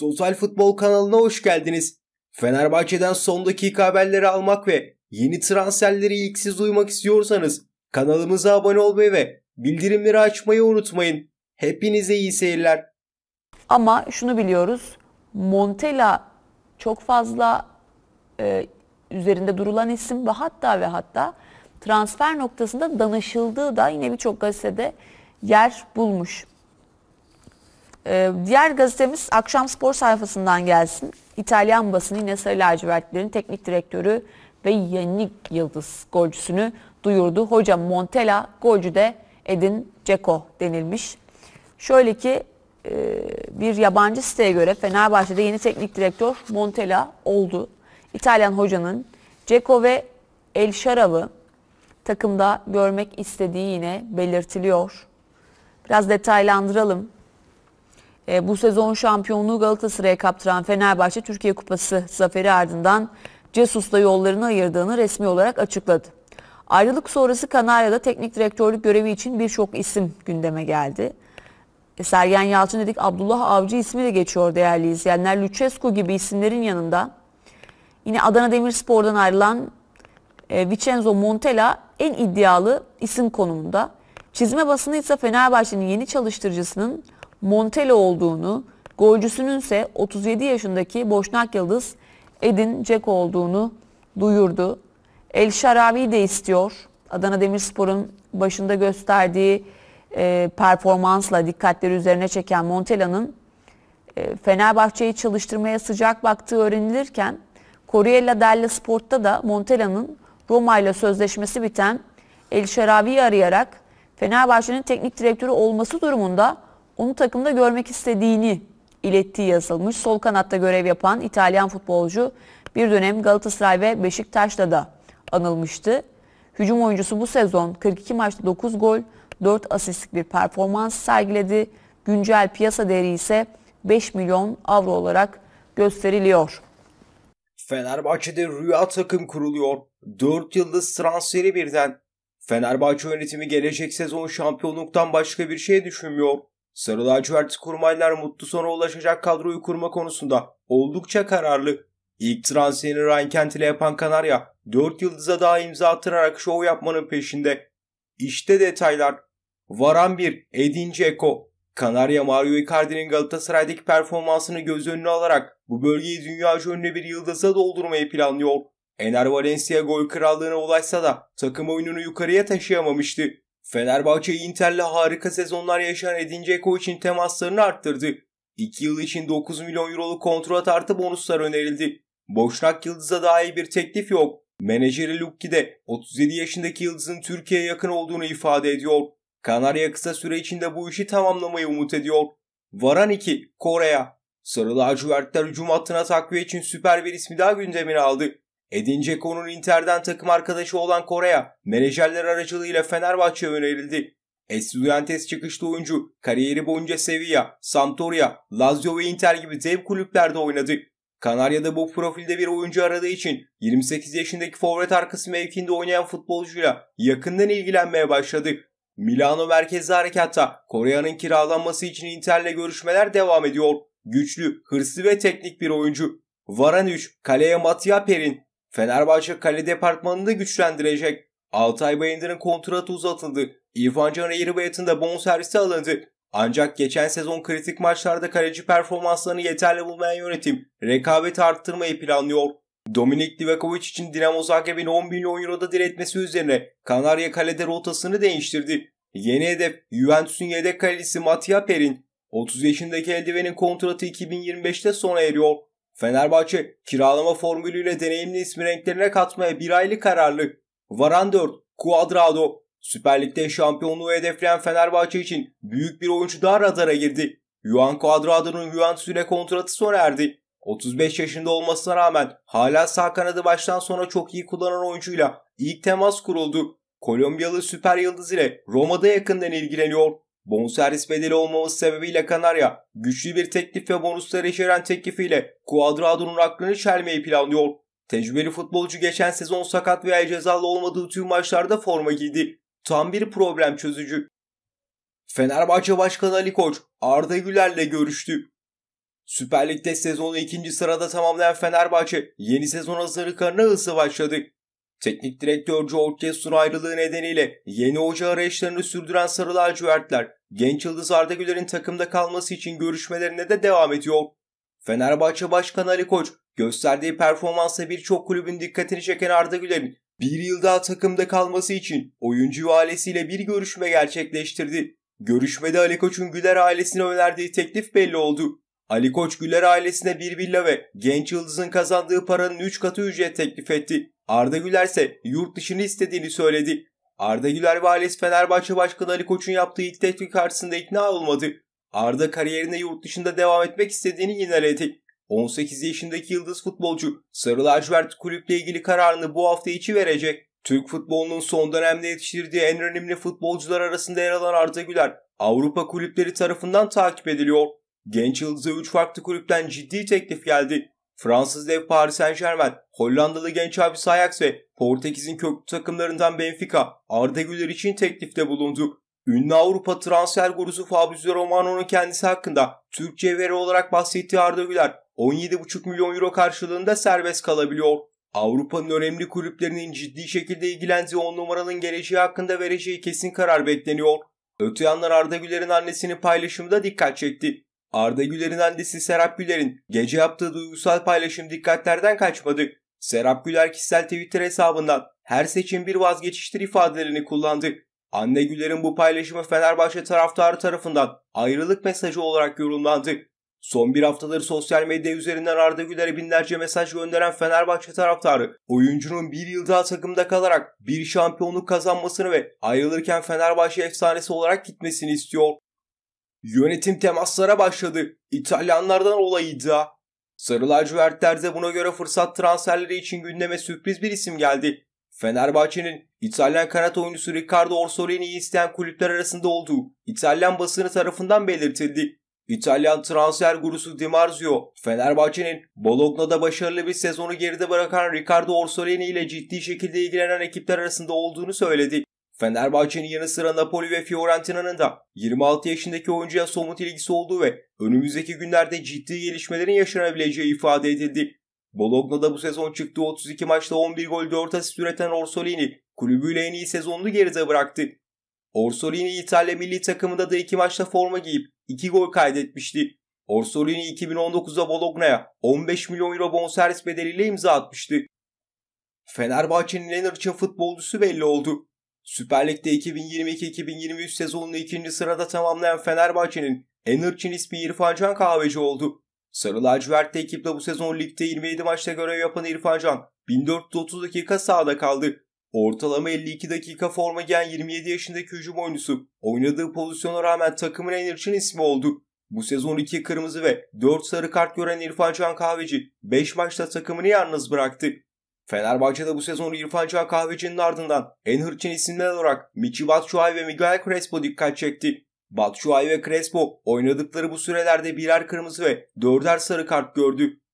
Total Futbol kanalına hoş geldiniz. Fenerbahçe'den son dakika haberleri almak ve yeni transferleri ilk siz duymak istiyorsanız kanalımıza abone olmayı ve bildirimleri açmayı unutmayın. Hepinize iyi seyirler. Ama şunu biliyoruz. Montella çok fazla e, üzerinde durulan isim ve hatta ve hatta transfer noktasında danışıldığı da yine birçok gazetede yer bulmuş. Ee, diğer gazetemiz akşam spor sayfasından gelsin. İtalyan basını yine Sarı Lacivertlerin teknik direktörü ve Yannick Yıldız golcüsünü duyurdu. Hoca Montella, golcü de Edin Ceko denilmiş. Şöyle ki e, bir yabancı siteye göre Fenerbahçe'de yeni teknik direktör Montella oldu. İtalyan hocanın Ceko ve El Şarab'ı takımda görmek istediği yine belirtiliyor. Biraz detaylandıralım. E, bu sezon şampiyonluğu Galatasaray'a kaptıran Fenerbahçe Türkiye Kupası zaferi ardından Cesus'la yollarını ayırdığını resmi olarak açıkladı. Ayrılık sonrası Kanarya'da teknik direktörlük görevi için birçok isim gündeme geldi. E, Sergen Yalçın dedik Abdullah Avcı ismi de geçiyor değerli izleyenler. Lucescu gibi isimlerin yanında yine Adana Demirspor'dan ayrılan e, Vincenzo Montella en iddialı isim konumunda. Çizme basını ise Fenerbahçe'nin yeni çalıştırıcısının Montel olduğunu, golcüsünün ise 37 yaşındaki Boşnak Yıldız Edin Ceko olduğunu duyurdu. El Şarabi de istiyor. Adana Demirspor'un başında gösterdiği e, performansla dikkatleri üzerine çeken Montella'nın e, Fenerbahçe'yi çalıştırmaya sıcak baktığı öğrenilirken Corriella della Sport'ta da Montella'nın Roma ile sözleşmesi biten El Şarabi'yi arayarak Fenerbahçe'nin teknik direktörü olması durumunda onu takımda görmek istediğini ilettiği yazılmış. Sol kanatta görev yapan İtalyan futbolcu bir dönem Galatasaray ve Beşiktaş'ta da anılmıştı. Hücum oyuncusu bu sezon 42 maçta 9 gol, 4 asistlik bir performans sergiledi. Güncel piyasa değeri ise 5 milyon avro olarak gösteriliyor. Fenerbahçe'de rüya takım kuruluyor. 4 yıldız transferi birden. Fenerbahçe yönetimi gelecek sezon şampiyonluktan başka bir şey düşünmüyor. Sarı lacivert kurmaylar mutlu sona ulaşacak kadroyu kurma konusunda oldukça kararlı. İlk transferini Ryan Kent ile yapan Kanarya 4 yıldıza daha imza attırarak şov yapmanın peşinde. İşte detaylar. Varan bir Edin Dzeko. Kanarya Mario Icardi'nin Galatasaray'daki performansını göz önüne alarak bu bölgeyi dünya ünlü bir yıldıza doldurmayı planlıyor. Ener Valencia gol krallığına ulaşsa da takım oyununu yukarıya taşıyamamıştı. Fenerbahçe Inter'le harika sezonlar yaşayan Edin Dzeko için temaslarını arttırdı. 2 yıl için 9 milyon euroluk kontrat artı bonuslar önerildi. Boşnak Yıldız'a iyi bir teklif yok. Menajeri Lukki de 37 yaşındaki Yıldız'ın Türkiye'ye yakın olduğunu ifade ediyor. Kanarya kısa süre içinde bu işi tamamlamayı umut ediyor. Varan 2, Kore'ye. Sarı lacivertler hücum hattına takviye için süper bir ismi daha gündemine aldı. Edin Dzeko'nun Inter'den takım arkadaşı olan Korea, menajerler aracılığıyla Fenerbahçe'ye önerildi. Estudiantes çıkışlı oyuncu kariyeri boyunca Sevilla, Sampdoria, Lazio ve Inter gibi dev kulüplerde oynadı. Kanarya'da bu profilde bir oyuncu aradığı için 28 yaşındaki forvet arkası mevkinde oynayan futbolcuyla yakından ilgilenmeye başladı. Milano merkezli harekatta Korea'nın kiralanması için Inter'le görüşmeler devam ediyor. Güçlü, hırslı ve teknik bir oyuncu. Varanic, kaleye Mattia Perin, Fenerbahçe kale departmanını da güçlendirecek. Altay Bayındır'ın kontratı uzatıldı. İrfan Can Eğribayat'ın da bonservisi alındı. Ancak geçen sezon kritik maçlarda kaleci performanslarını yeterli bulmayan yönetim rekabet arttırmayı planlıyor. Dominik Divakovic için Dinamo Zagreb'in 10 milyon euroda diretmesi üzerine Kanarya kalede rotasını değiştirdi. Yeni hedef Juventus'un yedek kalecisi Mattia Perin. 30 yaşındaki eldivenin kontratı 2025'te sona eriyor. Fenerbahçe kiralama formülüyle deneyimli ismi renklerine katmaya bir aylık kararlı. Varan 4, Cuadrado. Süper Lig'de şampiyonluğu hedefleyen Fenerbahçe için büyük bir oyuncu daha radara girdi. Juan Cuadrado'nun Juventus ile kontratı sona erdi. 35 yaşında olmasına rağmen hala sağ kanadı baştan sona çok iyi kullanan oyuncuyla ilk temas kuruldu. Kolombiyalı süper yıldız ile Roma'da yakından ilgileniyor. Bonservis bedeli olmaması sebebiyle Kanarya güçlü bir teklif ve bonusları içeren teklifiyle Cuadrado'nun aklını çelmeyi planlıyor. Tecrübeli futbolcu geçen sezon sakat veya cezalı olmadığı tüm maçlarda forma giydi. Tam bir problem çözücü. Fenerbahçe Başkanı Ali Koç Arda Güler'le görüştü. Süper Lig'de sezonu ikinci sırada tamamlayan Fenerbahçe yeni sezon hazırlıklarına hızlı başladı. Teknik direktör George Jesus'un ayrılığı nedeniyle yeni hoca arayışlarını sürdüren Sarı Lacivertler Genç Yıldız Arda Güler'in takımda kalması için görüşmelerine de devam ediyor. Fenerbahçe Başkanı Ali Koç gösterdiği performansla birçok kulübün dikkatini çeken Arda Güler'in bir yıl daha takımda kalması için oyuncu ailesiyle bir görüşme gerçekleştirdi. Görüşmede Ali Koç'un Güler ailesine önerdiği teklif belli oldu. Ali Koç Güler ailesine bir villa ve genç yıldızın kazandığı paranın 3 katı ücret teklif etti. Arda Güler ise yurt dışını istediğini söyledi. Arda Güler ve Fenerbahçe Başkanı Ali Koç'un yaptığı ilk teklif karşısında ikna olmadı. Arda kariyerine yurt dışında devam etmek istediğini yineledi. 18 yaşındaki yıldız futbolcu Sarı Lacivert kulüple ilgili kararını bu hafta içi verecek. Türk futbolunun son dönemde yetiştirdiği en önemli futbolcular arasında yer alan Arda Güler, Avrupa kulüpleri tarafından takip ediliyor. Genç yıldıza 3 farklı kulüpten ciddi teklif geldi. Fransız dev Paris Saint Germain, Hollandalı genç abisi Ajax ve Portekiz'in köklü takımlarından Benfica, Arda Güler için teklifte bulundu. Ünlü Avrupa transfer gurusu Fabrizio Romano'nun kendisi hakkında Türkçe veri olarak bahsettiği Arda Güler 17,5 milyon euro karşılığında serbest kalabiliyor. Avrupa'nın önemli kulüplerinin ciddi şekilde ilgilendiği 10 numaranın geleceği hakkında vereceği kesin karar bekleniyor. Öte yandan Arda Güler'in annesinin paylaşımı da dikkat çekti. Arda Güler'in annesi Serap Güler'in gece yaptığı duygusal paylaşım dikkatlerden kaçmadı. Serap Güler kişisel Twitter hesabından her seçim bir vazgeçiştir ifadelerini kullandı. Anne Güler'in bu paylaşımı Fenerbahçe taraftarı tarafından ayrılık mesajı olarak yorumlandı. Son bir haftadır sosyal medya üzerinden Arda Güler'e binlerce mesaj gönderen Fenerbahçe taraftarı, oyuncunun bir yıl daha takımda kalarak bir şampiyonluk kazanmasını ve ayrılırken Fenerbahçe efsanesi olarak gitmesini istiyor. Yönetim temaslara başladı. İtalyanlardan olay iddia. Sarı lacivertler de buna göre fırsat transferleri için gündeme sürpriz bir isim geldi. Fenerbahçe'nin İtalyan kanat oyuncusu Riccardo Orsolini'yi isteyen kulüpler arasında olduğu İtalyan basını tarafından belirtildi. İtalyan transfer gurusu Di Marzio, Fenerbahçe'nin Bologna'da başarılı bir sezonu geride bırakan Riccardo Orsolini ile ciddi şekilde ilgilenen ekipler arasında olduğunu söyledi. Fenerbahçe'nin yanı sıra Napoli ve Fiorentina'nın da 26 yaşındaki oyuncuya somut ilgisi olduğu ve önümüzdeki günlerde ciddi gelişmelerin yaşanabileceği ifade edildi. Bologna'da bu sezon çıktığı 32 maçta 11 gol 4 asist üreten Orsolini kulübüyle en iyi sezonunu geride bıraktı. Orsolini İtalya milli takımında da 2 maçta forma giyip 2 gol kaydetmişti. Orsolini 2019'da Bologna'ya 15 milyon euro bonservis bedeliyle imza atmıştı. Fenerbahçe'nin en için futbolcusu belli oldu. Süper Lig'de 2022-2023 sezonunu ikinci sırada tamamlayan Fenerbahçe'nin Enerçin ismi İrfan Can Kahveci oldu. Sarı lacivertli ekiple bu sezon ligde 27 maçta görev yapan İrfan Can 1430 dakika sahada kaldı. Ortalama 52 dakika forma giyen 27 yaşındaki hücum oyuncusu oynadığı pozisyona rağmen takımın Enerçin ismi oldu. Bu sezon 2 kırmızı ve 4 sarı kart gören İrfan Can Kahveci 5 maçta takımını yalnız bıraktı. Fenerbahçe'de bu sezon İrfan Can Kahveci'nin ardından en hırçın isimler olarak Michi Batshuayi ve Miguel Crespo dikkat çekti. Batshuayi ve Crespo oynadıkları bu sürelerde birer kırmızı ve dörder sarı kart gördü.